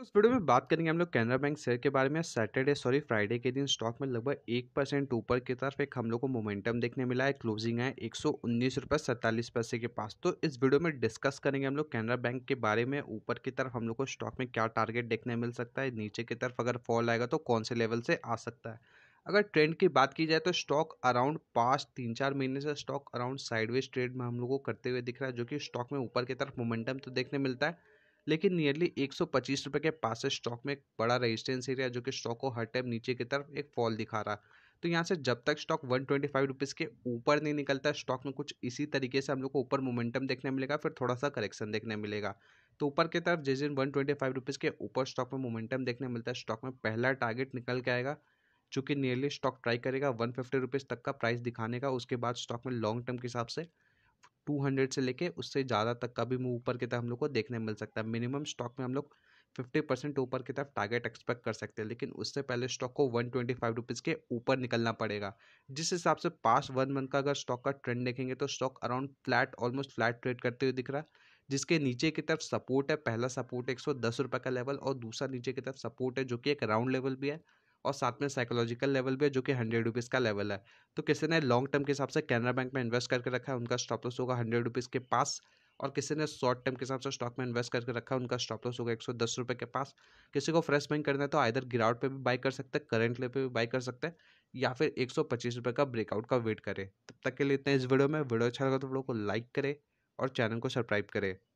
तो इस वीडियो में बात करेंगे हम लोग कैनरा बैंक शेयर के बारे में सैटरडे सॉरी फ्राइडे के दिन स्टॉक में लगभग एक परसेंट ऊपर की तरफ एक हम लोग को मोमेंटम देखने मिला है क्लोजिंग है एक सौ उन्नीस रुपये सैंतालीस पैसे के पास तो इस वीडियो में डिस्कस करेंगे हम लोग कैनरा बैंक के बारे में ऊपर की तरफ हम लोग को स्टॉक में क्या टारगेट देखने मिल सकता है नीचे की तरफ अगर फॉल आएगा तो कौन से लेवल से आ सकता है अगर ट्रेंड की बात की जाए तो स्टॉक अराउंड पाँच तीन चार महीने से स्टॉक अराउंड साइडवेज ट्रेड में हम लोग को करते हुए दिख रहा है जो कि स्टॉक में ऊपर की तरफ मोमेंटम तो देखने मिलता है लेकिन नियरली एक सौ पच्चीस के पास से स्टॉक में एक बड़ा रेजिस्टेंस एरिया जो कि स्टॉक को हर टाइम नीचे की तरफ एक फॉल दिखा रहा तो यहाँ से जब तक स्टॉक वन ट्वेंटी के ऊपर नहीं निकलता स्टॉक में कुछ इसी तरीके से हम लोग को ऊपर मोमेंटम देखने मिलेगा फिर थोड़ा सा करेक्शन देखने मिलेगा तो ऊपर की तरफ जिस दिन वन ट्वेंटी फाइव के ऊपर स्टॉक में मोमेंटम देखने मिलता है स्टॉक में पहला टारगेट निकल के आएगा चूँकि नियरली स्टॉक ट्राई करेगा वन फिफ्टी रुपीज़ तक का प्राइस दिखाने का उसके बाद स्टॉक में लॉन्ग टर्म के हिसाब से टू हंड्रेड से लेके उससे ज़्यादा तक का भी मूव ऊपर की तरफ हम लोग को देखने मिल सकता है मिनिमम स्टॉक में हम लोग फिफ्टी परसेंट ऊपर की तरफ टारगेट एक्सपेक्ट कर सकते हैं लेकिन उससे पहले स्टॉक को वन ट्वेंटी फाइव रुपीज़ के ऊपर निकलना पड़ेगा जिस हिसाब से पास वन मंथ का अगर स्टॉक का ट्रेंड देखेंगे तो stock around flat almost flat trade करते हुए दिख रहा है जिसके नीचे की तरफ सपोर्ट है पहला सपोर्ट एक सौ दस रुपये का लेवल और दूसरा नीचे की तरफ सपोर्ट है जो कि एक राउंड लेवल भी है और साथ में साइकोलॉजिकल लेवल भी है जो कि हंड्रेड रुपीज़ का लेवल है तो किसी ने लॉन्ग टर्म के हिसाब से कैनरा बैंक में इन्वेस्ट करके रखा है उनका स्टॉप लॉस होगा हंड्रेड रुपीज़ के पास और किसी ने शॉर्ट टर्म के हिसाब से स्टॉक में इन्वेस्ट करके रखा है उनका स्टॉप लॉस होगा एक सौ दस रुपये के पास किसी को फ्रेश बैंक करना है तो आइर गिरावट पर भी बाई कर सकते हैं करेंट ले पर भी बाई कर सकते हैं या फिर एक सौ पच्चीस रुपये का ब्रेकआउट का वेट करें तब तक के लिए इतना इस वीडियो में वीडियो अच्छा लगा तो वीडियो को लाइक करें और चैनल को सब्सक्राइब करें